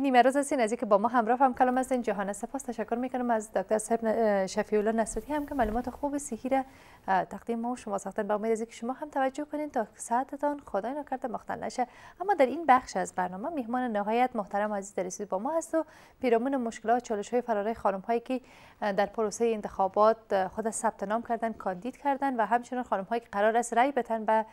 نیمه روز هستین از اینکه با ما همراه هم کلام هستین جهان سپاس تشکر میکنم از دکتر صاحب شفیع الله هم که معلومات خوب سیهی را تقدیم ما و شما ساختن به امید از اینکه شما هم توجه کنین تا ساعتتان خدای کرده مختل نشه اما در این بخش از برنامه میهمان نهایت محترم عزیز رسید با ما هست و پیرامون مشکلات چالش های فراره خانم هایی که در پروسه انتخابات خود ثبت نام کردن کاندید کردن و همچنین خانم هایی که قرار است رای بتن به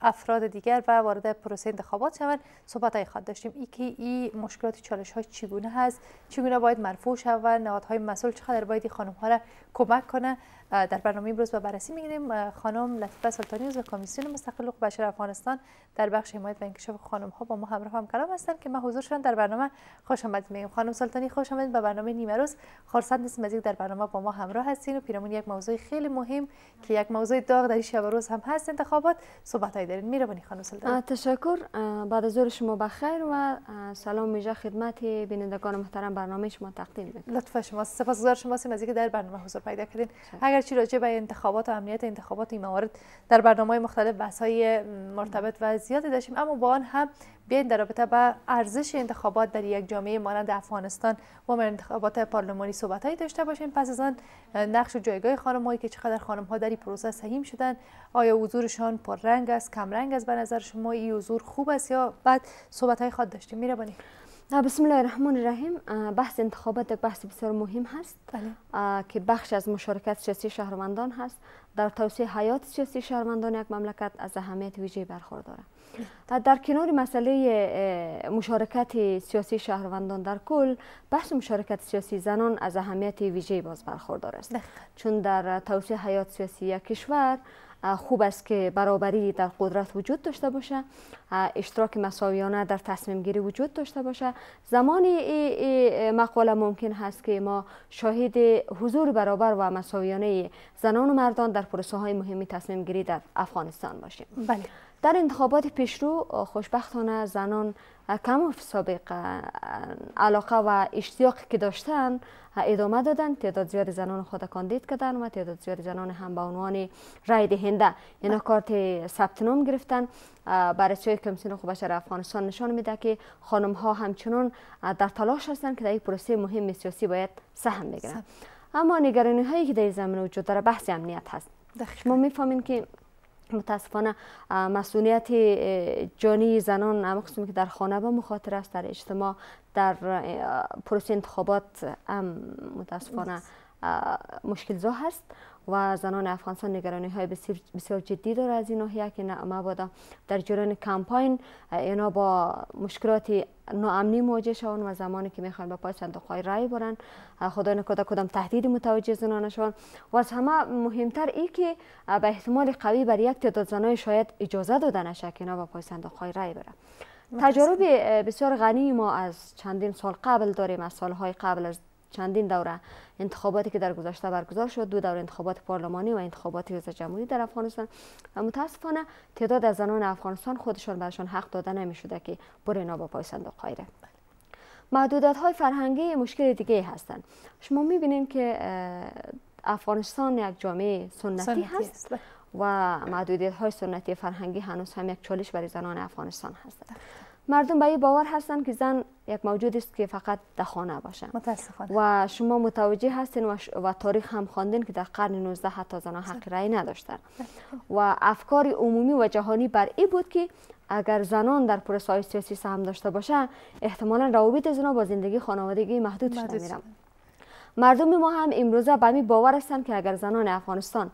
افراد دیگر و وارد پروسه انتخابات شوند صحبت های خواهد داشتیم ای که این مشکلات چالش های چگونه هست چگونه باید مرفوع شوند نهادهای مسئول چقدر باید خانم ها را کمک کنه در برنامه امروز با بررسی میگیریم خانم لطیفه سلطانی از کمیسیون مستقل حقوق بشر افغانستان در بخش حمایت و انکشاف خانم ها با ما همراه هم کلام هستن که ما حضور شدن در برنامه خوش آمد میگم خانم سلطانی خوش آمدید به برنامه نیمه روز خرسند نیست مزید در برنامه با ما همراه هستین و پیرامون یک موضوع خیلی مهم که یک موضوع داغ در شب روز هم هست انتخابات صحبت های دارین میروانی خانم سلطانی تشکر بعد از شما بخیر و سلام میجا خدمت بینندگان محترم برنامه شما تقدیم میکنم لطفا شما سپاسگزار شما هستیم از اینکه در برنامه حضور پیدا کردین اگر اگرچه راجع به انتخابات و امنیت انتخابات این موارد در برنامه های مختلف بحث های مرتبط و زیادی داشتیم اما با آن هم بیاین در رابطه با ارزش انتخابات در یک جامعه مانند افغانستان و انتخابات پارلمانی صحبت هایی داشته باشیم پس از آن نقش و جایگاه خانم هایی که چقدر خانم ها در این پروسه سهیم شدن آیا حضورشان پر رنگ است کم رنگ است به نظر شما این حضور خوب است یا بعد صحبت های خود داشتیم میره بسم الله الرحمن الرحیم بحث انتخابات یک بحث بسیار مهم هست بله. که بخش از مشارکت سیاسی شهروندان هست در توسعه حیات سیاسی شهروندان یک مملکت از اهمیت ویژه برخورداره بله. در کنار مسئله مشارکت سیاسی شهروندان در کل بحث مشارکت سیاسی زنان از اهمیت ویژه باز برخوردار است چون در توسعه حیات سیاسی یک کشور خوب است که برابری در قدرت وجود داشته باشه اشتراک مساویانه در تصمیم گیری وجود داشته باشه زمان مقاله ممکن هست که ما شاهد حضور برابر و مساویانه زنان و مردان در پروسه های مهمی تصمیم گیری در افغانستان باشیم بله در انتخابات پیشرو خوشبختانه زنان کم سابقه علاقه و اشتیاق که داشتن ادامه دادن تعداد زیاد زنان خود کاندید کردن و تعداد زیاد زنان هم به عنوان رای دهنده اینا یعنی کارت ثبت نام گرفتن برای چای کمیسیون خوب بشر افغانستان نشان میده که خانم ها همچنان در تلاش هستند که در این پروسه مهم سیاسی باید سهم بگیرن اما نگرانی هایی که در زمینه وجود داره بحث امنیت هست شما میفهمین که متاسفانه مسئولیت جانی زنان اما که در خانه با مخاطر است در اجتماع در پروسه انتخابات متاسفانه مشکل زا هست و زنان افغانستان نگرانی های بسیار, جدی داره از این ناحیه که مبادا در جریان کمپاین اینا با مشکلات ناامنی مواجه شوند و زمانی که میخوان به پای صندوق های رای برن خدا نکرده کدام تهدید متوجه زنان شوند و از همه مهمتر ای که به احتمال قوی بر یک تعداد زنان شاید اجازه نشه که اینا به پای صندوق های رای برن تجارب بسیار غنی ما از چندین سال قبل داریم از سالهای قبل از چندین دوره انتخاباتی که در گذشته برگزار شد دو دوره انتخابات پارلمانی و انتخابات ریاست جمهوری در افغانستان و متاسفانه تعداد از زنان افغانستان خودشان برشان حق داده نمی شده که برینا با پای صندوق قایره های فرهنگی مشکل دیگه هستند شما می بینیم که افغانستان یک جامعه سنتی, سنتی هست. و محدودیت های سنتی فرهنگی هنوز هم یک چالش برای زنان افغانستان هست مردم به این باور هستند که زن یک موجود است که فقط در خانه باشه متاسفانه و شما متوجه هستین و, تاریخ هم خواندین که در قرن 19 حتی زنان حق رأی نداشتند. بله. و افکار عمومی و جهانی بر این بود که اگر زنان در پروسه های سیاسی سهم داشته باشند، احتمالا روابط زنان با زندگی خانوادگی محدود شده میرم مردم ما هم امروزه به باور هستند که اگر زنان افغانستان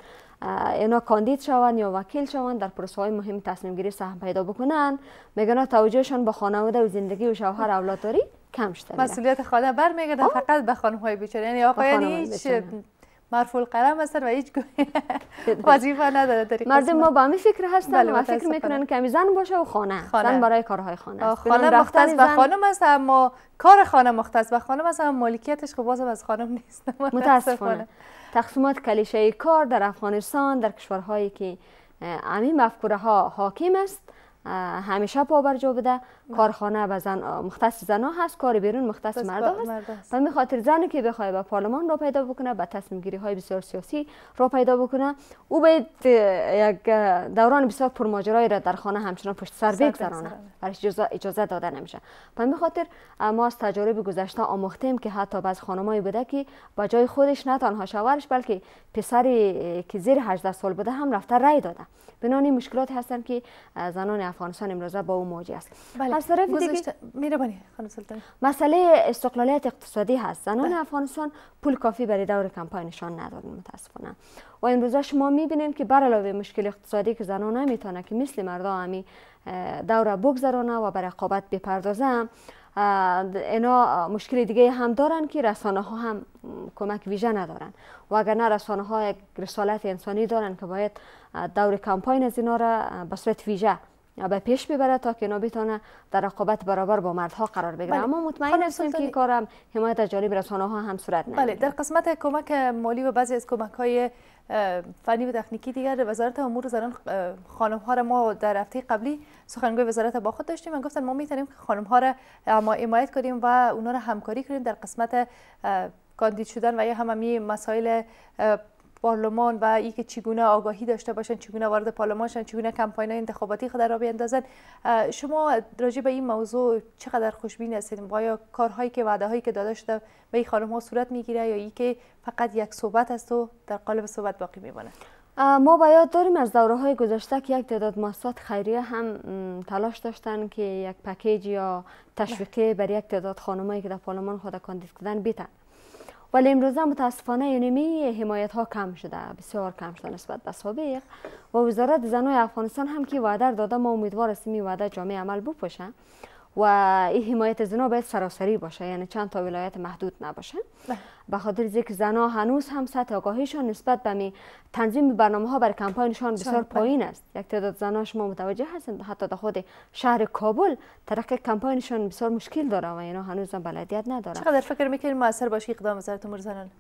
اینا کاندید شوند یا وکیل شوند در پروسه های مهم تصمیم گیری سهم پیدا بکنن میگن توجهشان به خانواده و زندگی و شوهر اولاد داری کم شده مسئولیت خانه برمیگرده فقط به خانم های بیچاره یعنی آقایان یعنی هیچ مرفو القلم هستن و هیچ وظیفه نداره در مردم ما با می فکر هستن بله، و فکر میکنن که میزان باشه و خانه, خانه. زن برای کارهای خانه خانه مختص به خانم است اما کار خانه مختص به خانم است اما مالکیتش خب بازم از خانم نیست متاسفانه تقسیمات کلیشه کار در افغانستان در کشورهایی که همین مفکوره ها حاکم است همیشه پا بر جا بده کارخانه و زن مختص ها هست کار بیرون مختص مرد هست و می خاطر زن که بخواد به پارلمان را پیدا بکنه به تصمیم گیری های بسیار سیاسی را پیدا بکنه او باید یک دوران بسیار پرماجرایی را در خانه همچنان پشت سر بگذرانه برش اجازه داده نمیشه و می خاطر ما از تجارب گذشته آموختیم که حتی بعض خانمایی بوده که به جای خودش نه تنها شوهرش بلکه پسری که زیر 18 سال بوده هم رفته رای داده بنان مشکلات هستن که زنان افغانستان امروزه با او مواجه است بله. خب، مسئله استقلالیت اقتصادی هست زنان بله. افغانستان پول کافی برای دور کمپاینشان ندارن متاسفانه و این روزا شما میبینین که بر علاوه مشکل اقتصادی که زنان نمیتونه که مثل مردا همی دوره بگذرانه و برای رقابت بپردازه اینا مشکل دیگه هم دارن که رسانه ها هم کمک ویژه ندارن و اگر نه رسانه ها یک رسالت انسانی دارن که باید دور کمپاین از اینا را به صورت ویژه به پیش ببره تا که اینا در رقابت برابر با مردها قرار بگیره بله. اما مطمئن هستیم که کارم حمایت از جانب رسانه ها هم صورت نمیگیره بله در قسمت کمک مالی و بعضی از کمک های فنی و تکنیکی دیگر وزارت امور زنان خانم را ما در هفته قبلی سخنگوی وزارت با خود داشتیم و گفتن ما میتونیم خانم ها را ما حمایت کنیم و اونها را همکاری کنیم در قسمت کاندید شدن و یا مسائل پارلمان و که چگونه آگاهی داشته باشن چگونه وارد پارلمان شن چگونه کمپاین انتخاباتی خود را بیندازن شما راجع به این موضوع چقدر خوشبین هستید آیا کارهایی که وعده هایی که داده شده به این خانم ها صورت میگیره یا ای که فقط یک صحبت است و در قالب صحبت باقی میماند ما به یاد داریم از دوره های گذشته که یک تعداد مؤسسات خیریه هم تلاش داشتن که یک پکیج یا تشویقی برای یک تعداد خانمایی که در پارلمان خود کاندید کردن بیتن ولی امروزه متاسفانه یعنی حمایت ها کم شده بسیار کم شده نسبت به سابق و وزارت زنان افغانستان هم که وعده داده ما امیدوار هستیم این وعده جامعه عمل بپوشه و این حمایت زنا باید سراسری باشه یعنی چند تا ولایت محدود نباشه بله. به خاطر که زنا هنوز هم سطح آگاهیشان نسبت به تنظیم برنامه ها بر کمپاینشان بسیار بله. پایین است یک تعداد زنا شما متوجه هستند حتی در خود شهر کابل طرق کمپاینشان بسیار مشکل داره و اینا هنوز هم بلدیت نداره چقدر فکر میکنید موثر باشه اقدام وزارت امور زنان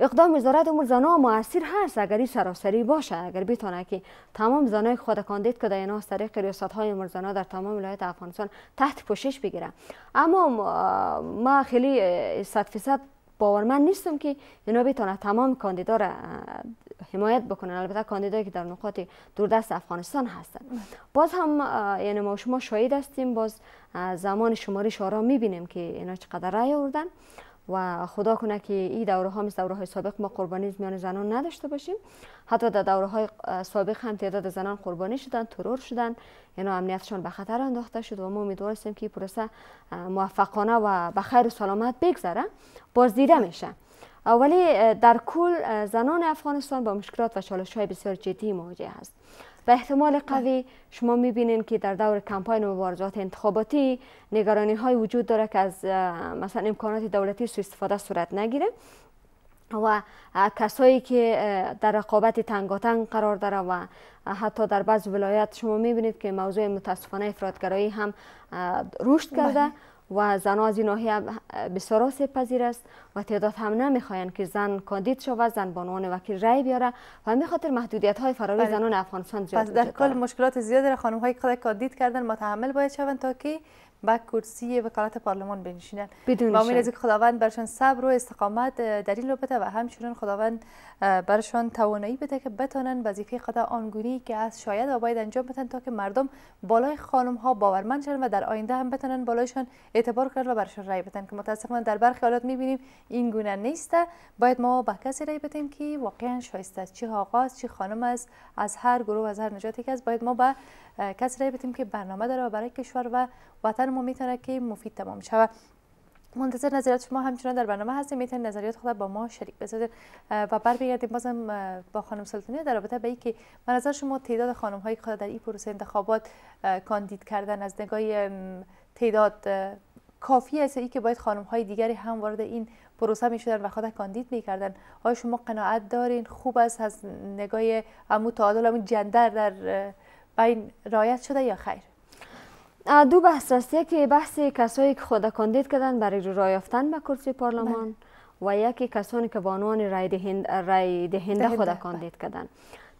اقدام وزارت امور زنا موثر هست اگر این سراسری باشه اگر بتونه که تمام زنای کاندید که دینا از طریق ریاست های امور زنا در تمام ولایت افغانستان تحت پوشش بگیره اما ما خیلی صد فیصد باورمند نیستم که اینا بتونه تمام کاندیدا را حمایت بکنن البته کاندیدایی که در نقاط دوردست افغانستان هستند باز هم یعنی ما شما شاهد هستیم باز زمان شماری شورا میبینیم که اینا چقدر رای آوردن و خدا کنه که این دوره ها مثل دوره های سابق ما قربانی میان زنان نداشته باشیم حتی در دوره های سابق هم تعداد زنان قربانی شدن ترور شدن اینا یعنی امنیتشان به خطر انداخته شد و ما امیدوار هستیم که این پروسه موفقانه و به خیر و سلامت بگذره دیده میشه ولی در کل زنان افغانستان با مشکلات و چالش های بسیار جدی مواجه هست به احتمال قوی شما میبینین که در دور کمپاین و مبارزات انتخاباتی نگرانی های وجود داره که از مثلا امکانات دولتی سو استفاده صورت نگیره و کسایی که در رقابت تنگاتنگ قرار داره و حتی در بعض ولایت شما میبینید که موضوع متاسفانه افرادگرایی هم رشد کرده بله. و زنان از این ناحیه بسیار پذیر است و تعداد هم نمیخواین که زن کاندید و زن به عنوان وکیل رای بیاره و به خاطر محدودیت های فراری بله. زنان افغانستان پس در کل مشکلات زیادی را خانم های کاندید کردن متحمل باید شوند تا که با کرسی وکالت پارلمان بنشینن بدون و امید خداوند برشان صبر و استقامت دلیل رو بده و همچنین خداوند برشان توانایی بده که بتونن وظیفه خدا آنگونی که از شاید و باید انجام بدن تا که مردم بالای خانم ها باورمند شدن و در آینده هم بتانن بالایشان اعتبار کنن و برشان رای بدن که متاسفانه در برخی حالات میبینیم این گونه نیسته باید ما به کسی رای بدیم که واقعا شایسته است چی آقا چی خانم است از هر گروه از هر که است باید ما به کسی بتیم که برنامه داره و برای کشور و وطن ما میتونه که مفید تمام شود منتظر نظریات شما همچنان در برنامه هستیم میتونید نظریات خود با ما شریک بسازید و برمیگردیم بازم با خانم سلطانی در رابطه به اینکه به نظر شما تعداد خانم هایی که در این پروسه انتخابات کاندید کردن از نگاه تعداد کافی است ای که باید خانم های دیگری هم وارد این پروسه میشدن و خود کاندید میکردن آیا شما قناعت دارین خوب است از نگاه امو تعادل جندر در به این رایت شده یا خیر دو بحث است یکی بحث کسایی که خود کاندید کردن برای رای یافتن به کرسی پارلمان بله. و یکی کسانی که به عنوان رای دهنده خود کاندید بله. کردن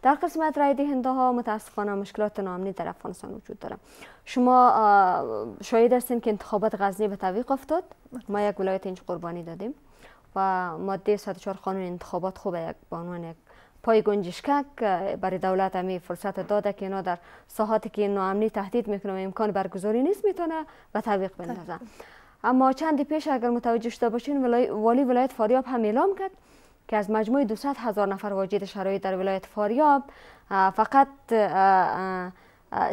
در قسمت رای دهنده ها متاسفانه مشکلات نامنی در افغانستان وجود داره شما شاید هستین که انتخابات غزنی به تعویق افتاد بله. ما یک ولایت اینج قربانی دادیم و ماده 104 قانون انتخابات خوب یک بانوان پای گنجشکک برای دولت همی فرصت داده که اینا در ساحاتی که نامنی تهدید میکنه و امکان برگزاری نیست میتونه و تعویق بندازن اما چندی پیش اگر متوجه شده باشین ولای... والی ولایت فاریاب هم اعلام کرد که از مجموع 200 هزار نفر واجد شرایط در ولایت فاریاب فقط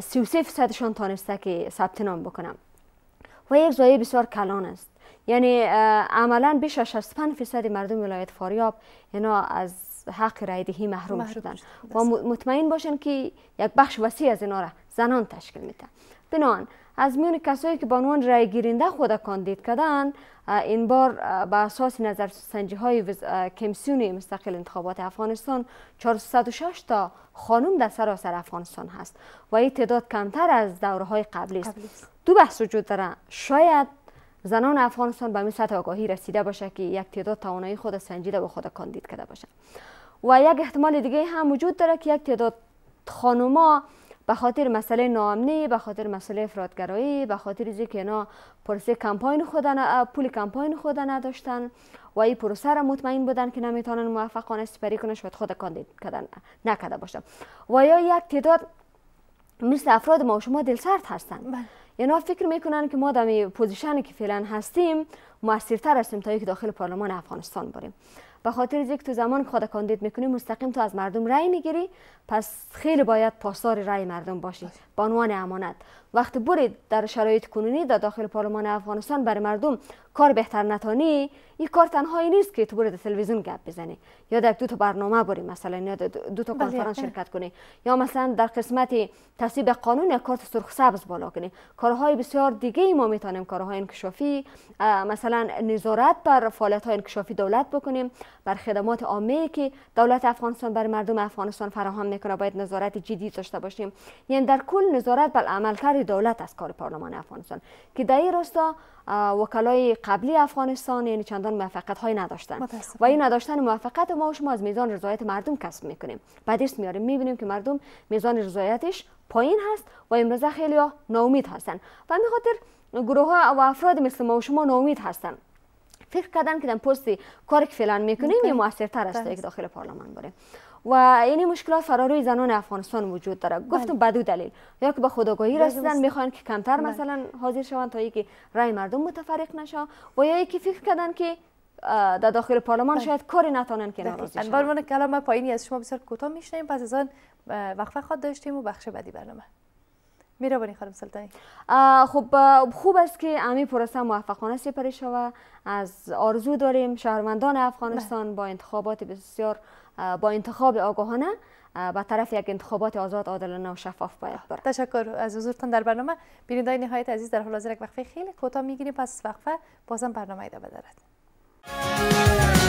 33 فیصدشان تانسته که ثبت نام بکنم و یک زایی بسیار کلان است یعنی عملا بیش از 65 فیصد مردم ولایت فاریاب اینا از حق رای دهی محروم, شدن و مطمئن باشن که یک بخش وسیع از اینا را زنان تشکیل میتن بنان از میون کسایی که به عنوان رای گیرنده خود کاندید کردن این بار به اساس نظر سنجی های وز... کمیسیون مستقل انتخابات افغانستان 406 تا خانم در سراسر افغانستان هست و این تعداد کمتر از دوره های قبلی است دو بحث وجود داره شاید زنان افغانستان به این سطح آگاهی رسیده باشه که یک تعداد توانایی خود سنجیده و خود کاندید کرده باشند و یک احتمال دیگه هم وجود داره که یک تعداد خانوما به خاطر مسئله ناامنی به خاطر مسئله افرادگرایی به خاطر از که اینا پروسه کمپاین خودن پول کمپاین خود نداشتن و این پروسه را مطمئن بودن که نمیتونن موفقانه سپری کنن شاید خود کاندید کردن نکرده باشن و یا یک تعداد مثل افراد ما و شما سرد هستن اینا بله. یعنی فکر میکنن که ما در پوزیشنی که فعلا هستیم موثرتر هستیم تا یک داخل پارلمان افغانستان بریم به خاطر یک تو زمان که خود کاندید میکنی مستقیم تو از مردم رای میگیری پس خیلی باید پاسدار رای مردم باشی به عنوان امانت وقتی برید در شرایط کنونی در داخل پارلمان افغانستان برای مردم کار بهتر نتانی این کار تنهایی نیست که تو برید تلویزیون گپ بزنی یا در دو تا برنامه بری مثلا یا دو تا بله. کنفرانس شرکت کنی یا مثلا در قسمت تصویب قانون یا کارت سرخ سبز بالا کنی کارهای بسیار دیگه ای ما میتونیم کارهای انکشافی مثلا نظارت بر فعالیت های انکشافی دولت بکنیم بر خدمات عامه که دولت افغانستان بر مردم افغانستان فراهم میکنه باید نظارت جدی داشته باشیم یعنی در کل نظارت بر عملکرد دولت از کار پارلمان افغانستان که در این راستا وکلای قبلی افغانستان یعنی چندان موفقیت های نداشتن و این نداشتن موفقیت ما و شما از میزان رضایت مردم کسب میکنیم بعد اسم میاریم میبینیم که مردم میزان رضایتش پایین هست و امروزه خیلی ها ناامید هستن و می خاطر گروه ها و افراد مثل ما و شما ناامید هستن فکر کردن که در پست کاری که فعلا میکنیم یه موثرتر است بله. یک داخل پارلمان بره و این مشکلات فراروی زنان افغانستان وجود داره بله. گفتم به دلیل یا که به خودآگاهی رسیدن میخوان که کمتر بلد. مثلا حاضر شون تا اینکه رای مردم متفرق نشه و یا اینکه فکر کردن که در داخل پارلمان بله. شاید کاری نتانند که بله. ناراضی شوند کلام پایینی از شما بسیار کوتاه میشنیم پس از آن داشتیم و بخش بعدی برنامه بانی خانم سلطانی خب خوب است که امی پروسه موفقانه سپری شوه از آرزو داریم شهروندان افغانستان با انتخابات بسیار با انتخاب آگاهانه به طرف یک انتخابات آزاد عادلانه و شفاف باید برد تشکر از حضورتان در برنامه بینندای نهایت عزیز در حال حاضر یک وقفه خیلی کوتاه میگیریم پس وقفه بازم برنامه ادامه دارد